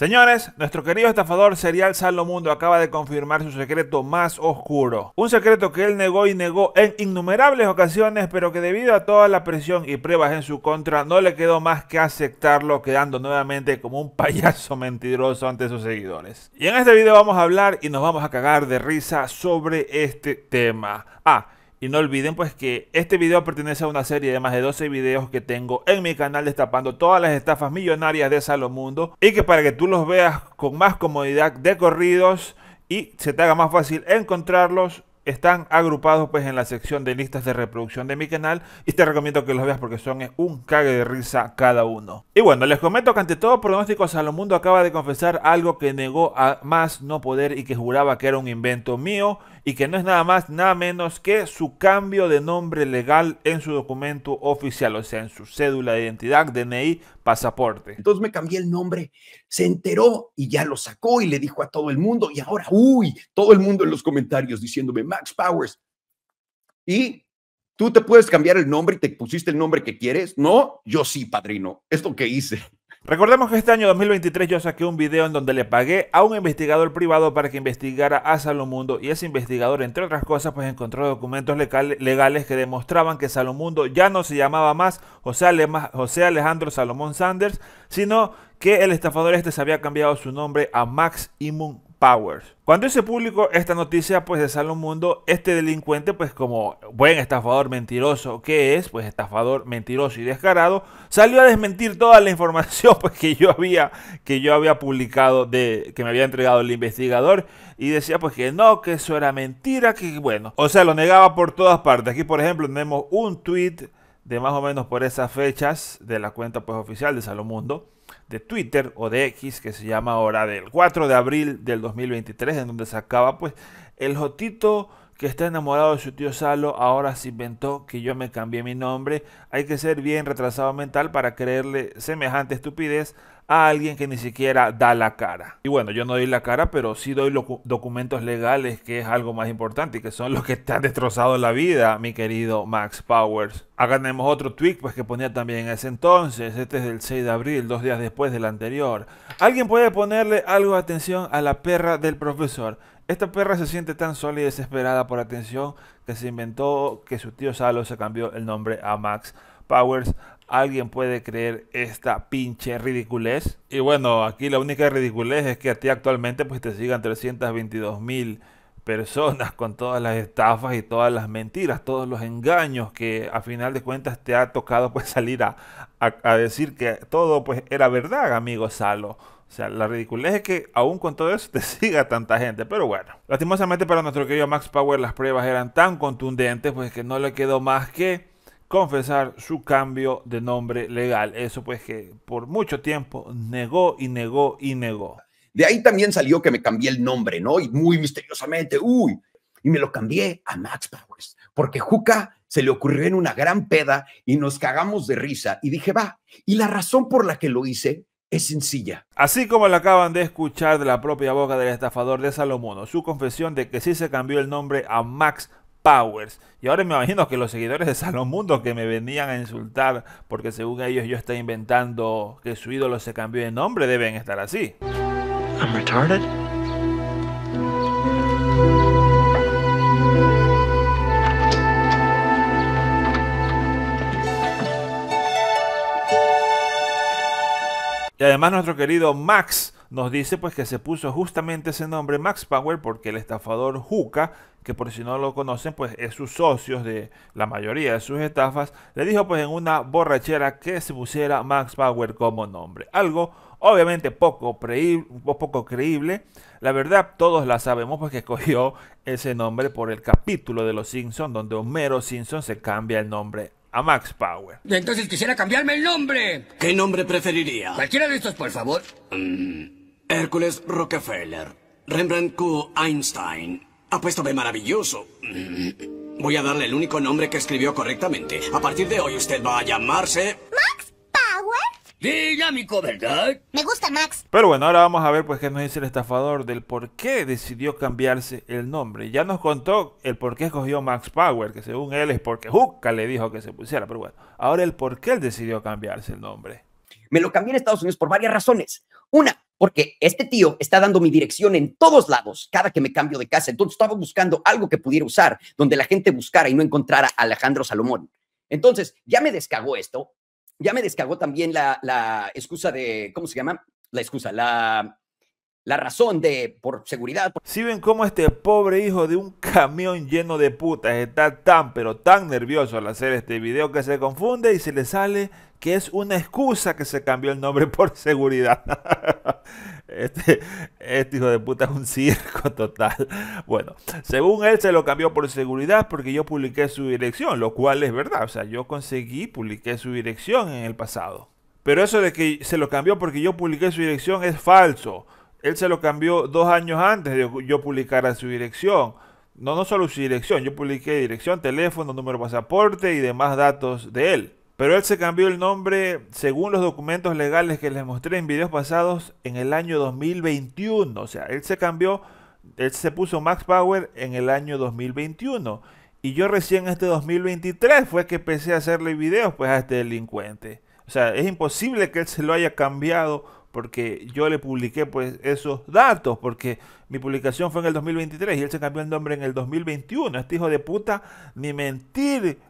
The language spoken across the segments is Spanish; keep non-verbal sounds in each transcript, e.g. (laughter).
Señores, nuestro querido estafador serial Salomundo acaba de confirmar su secreto más oscuro. Un secreto que él negó y negó en innumerables ocasiones, pero que debido a toda la presión y pruebas en su contra, no le quedó más que aceptarlo, quedando nuevamente como un payaso mentiroso ante sus seguidores. Y en este video vamos a hablar y nos vamos a cagar de risa sobre este tema. Ah, y no olviden pues que este video pertenece a una serie de más de 12 videos que tengo en mi canal destapando todas las estafas millonarias de Salomundo y que para que tú los veas con más comodidad de corridos y se te haga más fácil encontrarlos, están agrupados pues en la sección de listas de reproducción de mi canal y te recomiendo que los veas porque son un cague de risa cada uno. Y bueno, les comento que ante todo pronóstico Salomundo acaba de confesar algo que negó a más no poder y que juraba que era un invento mío y que no es nada más nada menos que su cambio de nombre legal en su documento oficial, o sea, en su cédula de identidad, DNI, pasaporte. Entonces me cambié el nombre, se enteró y ya lo sacó y le dijo a todo el mundo y ahora, uy, todo el mundo en los comentarios diciéndome Max Powers. Y tú te puedes cambiar el nombre y te pusiste el nombre que quieres. No, yo sí, padrino, esto que hice. Recordemos que este año 2023 yo saqué un video en donde le pagué a un investigador privado para que investigara a Salomundo y ese investigador, entre otras cosas, pues encontró documentos legales que demostraban que Salomundo ya no se llamaba más José Alejandro Salomón Sanders, sino que el estafador este se había cambiado su nombre a Max Imun Powers. Cuando se publicó esta noticia, pues de Salomundo, este delincuente, pues como buen estafador mentiroso que es, pues estafador mentiroso y descarado, salió a desmentir toda la información (laughs) pues, que yo había, que yo había publicado, de, que me había entregado el investigador, y decía pues que no, que eso era mentira, que bueno. O sea, lo negaba por todas partes. Aquí, por ejemplo, tenemos un tweet de más o menos por esas fechas de la cuenta pues oficial de Salomundo de Twitter o de X que se llama ahora del 4 de abril del 2023 en donde sacaba pues el Jotito que está enamorado de su tío Salo ahora se inventó que yo me cambié mi nombre. Hay que ser bien retrasado mental para creerle semejante estupidez a alguien que ni siquiera da la cara. Y bueno, yo no doy la cara, pero sí doy los documentos legales, que es algo más importante y que son los que te han destrozado la vida, mi querido Max Powers. Acá tenemos otro tweet pues, que ponía también en ese entonces. Este es del 6 de abril, dos días después del anterior. ¿Alguien puede ponerle algo de atención a la perra del profesor? Esta perra se siente tan sola y desesperada por atención que se inventó que su tío Salo se cambió el nombre a Max Powers alguien puede creer esta pinche ridiculez. Y bueno, aquí la única ridiculez es que a ti actualmente pues te sigan 322 mil personas con todas las estafas y todas las mentiras, todos los engaños que a final de cuentas te ha tocado pues (laughs) salir a, a, decir que todo pues era verdad, amigo Salo. O sea, la ridiculez es que aún con todo eso (laughs) te siga tanta gente. Pero bueno, lastimosamente para nuestro querido Max Power las pruebas eran tan contundentes pues que no le quedó más que confesar su cambio de nombre legal. Eso pues que por mucho tiempo negó y negó y negó. De ahí también salió que me cambié el nombre, ¿no? Y muy misteriosamente, uy, y me lo cambié a Max Powers, porque Juca se le ocurrió en una gran peda y nos cagamos de risa y dije, va, y la razón por la que lo hice es sencilla. Así como la acaban de escuchar de la propia boca del estafador de Salomono, su confesión de que sí se cambió el nombre a Max Powers. Y ahora me imagino que los seguidores de Mundo que me venían a insultar porque según ellos yo estaba inventando que su ídolo se cambió de nombre deben estar así. Y además nuestro querido Max nos dice pues que se puso justamente ese nombre Max Power porque el estafador Juca, que por si no lo conocen, pues es sus socios de la mayoría de sus estafas, le dijo pues en una borrachera que se pusiera Max Power como nombre. Algo obviamente poco, poco creíble. La verdad, todos la sabemos pues que escogió ese nombre por el capítulo de Los Simpsons donde Homero Simpson se cambia el nombre a Max Power. Entonces quisiera cambiarme el nombre. ¿Qué nombre preferiría? Cualquiera de estos, por favor. Mm. Hércules Rockefeller. Rembrandt Q. Einstein. Apuesto B maravilloso. Voy a darle el único nombre que escribió correctamente. A partir de hoy usted va a llamarse... Max Power. mi ¿verdad? Me gusta Max. Pero bueno, ahora vamos a ver pues qué nos dice el estafador del por qué decidió cambiarse el nombre. Ya nos contó el por qué escogió Max Power, que según él es porque Juca le dijo que se pusiera. Pero bueno, ahora el por qué él decidió cambiarse el nombre. Me lo cambié en Estados Unidos por varias razones. Una, porque este tío está dando mi dirección en todos lados cada que me cambio de casa. Entonces estaba buscando algo que pudiera usar, donde la gente buscara y no encontrara a Alejandro Salomón. Entonces ya me descargó esto, ya me descargó también la, la excusa de, ¿cómo se llama? La excusa, la, la razón de por seguridad. Si ven cómo este pobre hijo de un camión lleno de putas está tan pero tan nervioso al hacer este video que se confunde y se le sale que es una excusa que se cambió el nombre (laughs) por seguridad. (laughs) Este, este hijo de puta es un circo total. Bueno, según él se lo cambió por seguridad porque yo publiqué su dirección, lo cual es verdad. O sea, yo conseguí, publiqué su dirección en el pasado. Pero eso de que se lo cambió porque yo publiqué su dirección es falso él se lo cambió dos años antes de yo publicara su dirección. No, no solo su dirección, yo publiqué dirección, teléfono, número de pasaporte y demás datos de él. Pero él se cambió el nombre según los documentos legales que les mostré en videos pasados en el año 2021. O sea, él se cambió, él se puso Max Power en el año 2021. Y yo recién este 2023 fue que empecé a hacerle videos pues a este delincuente. O sea, es imposible que él se lo haya cambiado porque yo le publiqué pues esos datos, porque mi publicación fue en el 2023 y él se cambió el nombre en el 2021. Este hijo de puta ni mentir,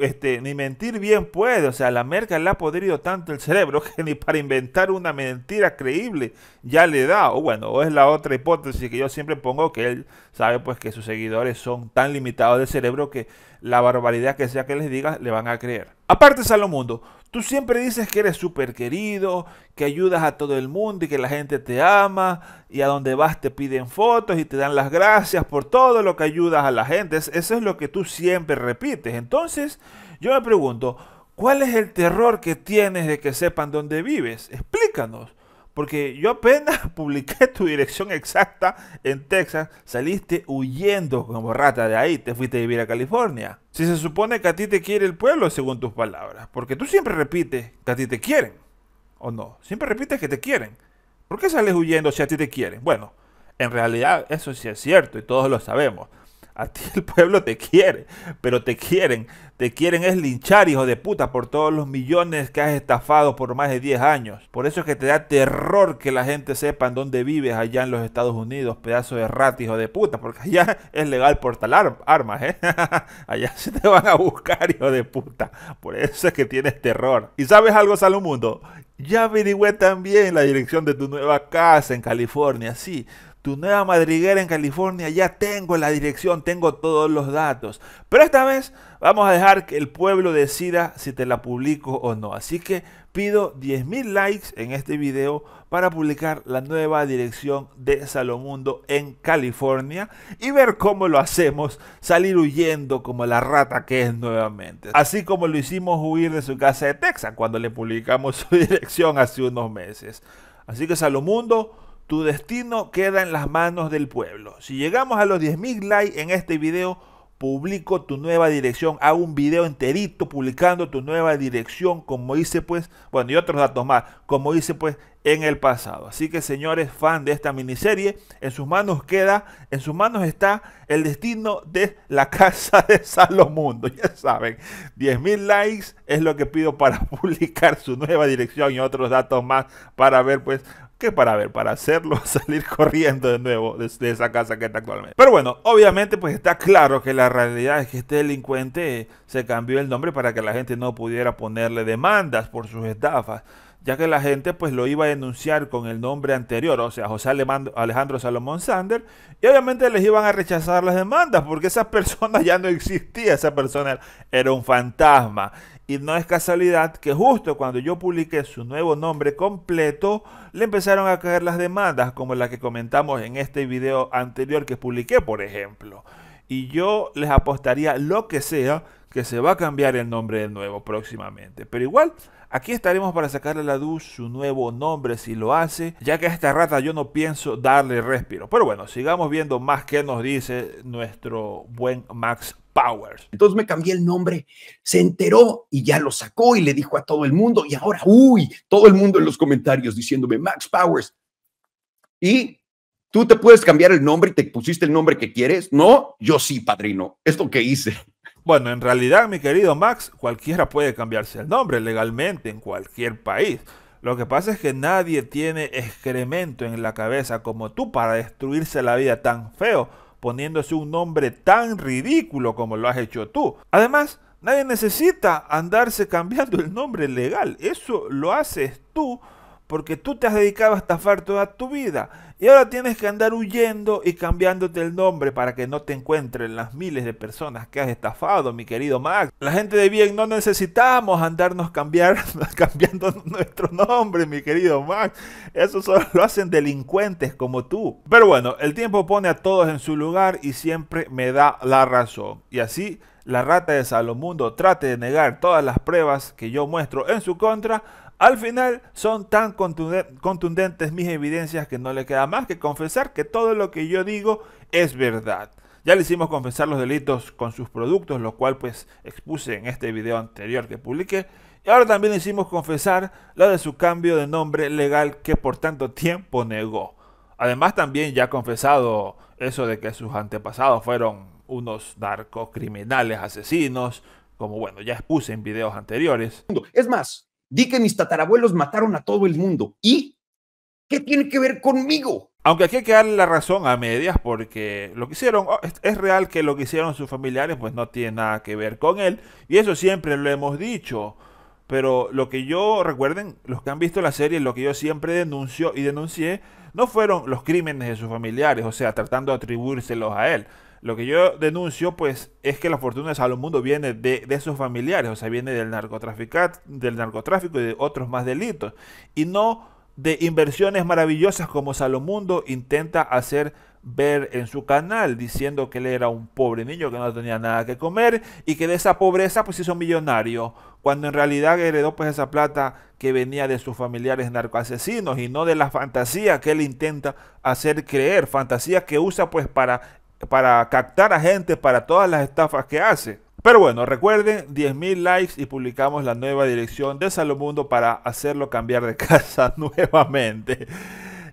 este, ni mentir bien puede. O sea, la merca le ha podrido tanto el cerebro (laughs) que ni para inventar una mentira creíble ya le da. O bueno, o es la otra hipótesis que yo siempre pongo que él sabe pues que sus seguidores son tan limitados de cerebro que la barbaridad que sea que les digas le van a creer. Aparte, Salomundo, tú siempre dices que eres súper querido, que ayudas a todo el mundo y que la gente te ama y a donde vas te pide fotos y te dan las gracias por todo lo que ayudas a la gente. Eso es lo que tú siempre repites. Entonces, yo me pregunto, ¿cuál es el terror que tienes de que sepan dónde vives? Explícanos. Porque yo apenas (laughs) publiqué tu dirección exacta en Texas, saliste huyendo como rata de ahí, te fuiste a vivir a California. Si se supone que a ti te quiere el pueblo, según tus palabras, porque tú siempre repites que a ti te quieren, ¿o no? Siempre repites que te quieren. ¿Por qué sales huyendo si a ti te quieren? Bueno, en realidad eso sí es cierto y todos lo sabemos. A ti el pueblo te quiere, pero te quieren. Te quieren es linchar, hijo de puta, por todos los millones que has estafado por más de 10 años. Por eso es que te da terror que la gente sepa en dónde vives allá en los Estados Unidos, pedazo de rat, hijo de puta, porque allá es legal portar armas, ¿eh? (laughs) allá se te van a buscar, hijo de puta. Por eso es que tienes terror. ¿Y sabes algo, Salomundo? Ya averigüé también la dirección de tu nueva casa en California, sí tu nueva madriguera en California, ya tengo la dirección, tengo todos los datos. Pero esta vez vamos a dejar que el pueblo decida si te la publico o no. Así que pido 10.000 likes en este video para publicar la nueva dirección de Salomundo en California y ver cómo lo hacemos salir huyendo como la rata que es nuevamente. Así como lo hicimos huir de su casa de Texas cuando le publicamos su (laughs) dirección hace unos meses. Así que Salomundo tu destino queda en las manos del pueblo. Si llegamos a los 10.000 likes en este video, publico tu nueva dirección, hago un video enterito publicando tu nueva dirección, como hice pues, bueno, y otros datos más, como hice pues en el pasado. Así que señores, fan de esta miniserie, en sus manos queda, en sus manos está el destino de la (laughs) casa de Salomundo. Ya saben, 10.000 likes es lo que pido para (laughs) publicar su nueva dirección y otros datos más para ver pues que para ver, para hacerlo (laughs) salir corriendo de nuevo de, esa casa que está actualmente. Pero bueno, obviamente pues está claro que la realidad es que este delincuente eh, se cambió el nombre para que la gente no pudiera ponerle demandas por sus estafas, ya que la gente pues lo iba a denunciar con el nombre anterior, o sea, José Alejandro Salomón Sander, y obviamente les iban a rechazar las demandas porque esa (laughs) persona ya no existía, esa persona era un fantasma. Y no es casualidad que justo cuando yo publiqué su nuevo nombre completo, le empezaron a caer las demandas como la que comentamos en este video anterior que publiqué, por ejemplo. Y yo les apostaría lo que sea que se va a cambiar el nombre de nuevo próximamente. Pero igual, aquí estaremos para sacarle a la luz su nuevo nombre si lo hace, ya que a esta rata yo no pienso darle respiro. Pero bueno, sigamos viendo más que nos dice nuestro buen Max entonces me cambié el nombre, se enteró y ya lo sacó y le dijo a todo el mundo y ahora, uy, todo el mundo en los comentarios diciéndome Max Powers. Y tú te puedes cambiar el nombre y te pusiste el nombre que quieres. No, yo sí, padrino, esto que hice. (laughs) Bueno, en realidad, mi querido Max, cualquiera puede cambiarse el nombre legalmente en cualquier país. Lo que pasa es que nadie tiene excremento en la cabeza como tú para destruirse la vida tan feo poniéndose un nombre tan ridículo como lo has hecho tú. Además, nadie necesita andarse cambiando el nombre legal. Eso lo haces tú porque tú te has dedicado a estafar toda tu vida y ahora tienes que andar huyendo y cambiándote el nombre para que no te encuentren las miles de personas que has estafado, mi querido Max. La gente de bien no necesitamos andarnos cambiar, (laughs) cambiando nuestro nombre, mi querido Max. Eso solo lo hacen delincuentes como tú. Pero bueno, el tiempo pone a todos en su lugar y siempre me da la razón. Y así la rata de Salomundo trate de negar todas las pruebas que yo muestro en su contra, al final son tan contundentes mis evidencias que no le queda más que confesar que todo lo que yo digo es verdad. Ya le hicimos confesar los delitos con sus productos, lo cual pues expuse en este video anterior que publiqué. Y ahora también le hicimos confesar lo de su cambio de nombre legal que por tanto tiempo negó. Además también ya ha confesado eso de que sus antepasados fueron unos narcocriminales asesinos, como bueno, ya expuse en videos anteriores. Es más, Di que mis tatarabuelos mataron a todo el mundo. ¿Y qué tiene que ver conmigo? Aunque aquí hay que darle la razón a medias porque lo que hicieron, oh, es real que lo que hicieron sus familiares pues no tiene nada que ver con él. Y eso siempre lo hemos dicho. Pero lo que yo, recuerden, los que han visto la serie, lo que yo siempre denuncio y denuncié, no fueron los crímenes de sus familiares, o sea, tratando de atribuírselos a él. Lo que yo denuncio, pues, es que la fortuna de Salomundo viene de, sus familiares, o sea, viene del, del narcotráfico y de otros más delitos, y no de inversiones maravillosas como Salomundo intenta hacer ver en su canal, diciendo que él era un pobre niño que no tenía nada que comer y que de esa pobreza pues hizo millonario, cuando en realidad heredó pues esa plata que venía de sus familiares narcoasesinos y no de la fantasía que él intenta hacer creer, fantasía que usa pues para para captar a gente para todas las estafas que hace. Pero bueno, recuerden 10.000 likes y publicamos la nueva dirección de Salomundo para hacerlo cambiar de (laughs) casa nuevamente.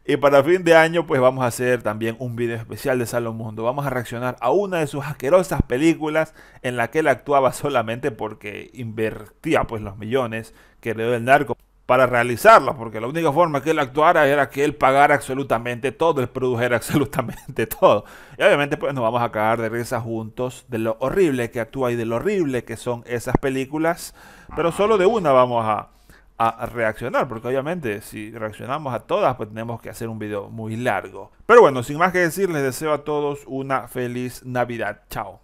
Y para fin de año, pues vamos a hacer también un video especial de Salomundo. Vamos a reaccionar a una de sus asquerosas películas en la que él actuaba solamente porque invertía pues los millones que le dio el narco para realizarla, porque la única forma que él actuara era que él pagara absolutamente todo, él produjera (laughs) absolutamente todo. Y obviamente pues nos vamos a cagar de risa juntos de lo horrible que actúa y de lo horrible que son esas películas, pero solo de una vamos a, a reaccionar, porque obviamente si reaccionamos a todas, pues tenemos que hacer un video muy largo. Pero bueno, sin más que decir, les deseo a todos una feliz Navidad. Chao.